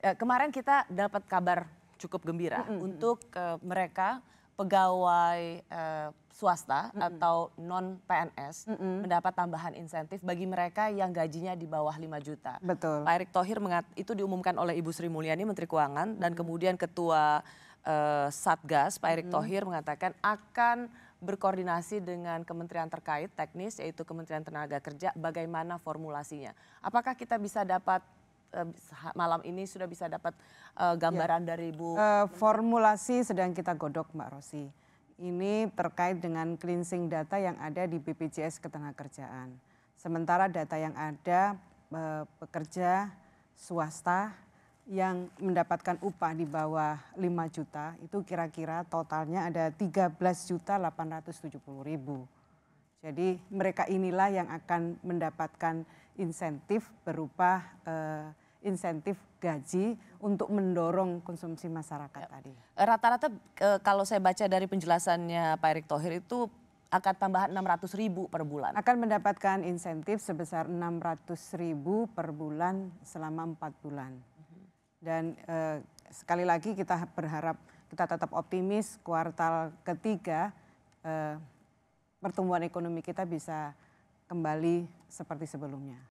Eh, kemarin kita dapat kabar cukup gembira mm -hmm. untuk uh, mereka pegawai uh, swasta mm -hmm. atau non PNS mm -hmm. mendapat tambahan insentif bagi mereka yang gajinya di bawah 5 juta. Betul. Pak Erick Thohir mengat itu diumumkan oleh Ibu Sri Mulyani Menteri Keuangan mm -hmm. dan kemudian Ketua uh, Satgas Pak Erick mm -hmm. Thohir mengatakan akan berkoordinasi dengan kementerian terkait teknis yaitu Kementerian Tenaga Kerja bagaimana formulasinya. Apakah kita bisa dapat uh, malam ini sudah bisa dapat uh, gambaran ya. dari Bu? Uh, formulasi sedang kita godok Mbak Rosi. Ini terkait dengan cleansing data yang ada di BPJS Ketenagakerjaan. Sementara data yang ada uh, pekerja swasta yang mendapatkan upah di bawah 5 juta itu kira-kira totalnya ada 13 juta 870 ribu. Jadi mereka inilah yang akan mendapatkan insentif berupa eh, insentif gaji untuk mendorong konsumsi masyarakat ya. tadi. Eh, rata-rata eh, kalau saya baca dari penjelasannya Pak Erick Thohir itu akan tambahan 600 ribu per bulan. Akan mendapatkan insentif sebesar 600 ribu per bulan selama 4 bulan. Dan e, sekali lagi kita berharap, kita tetap optimis kuartal ketiga e, pertumbuhan ekonomi kita bisa kembali seperti sebelumnya.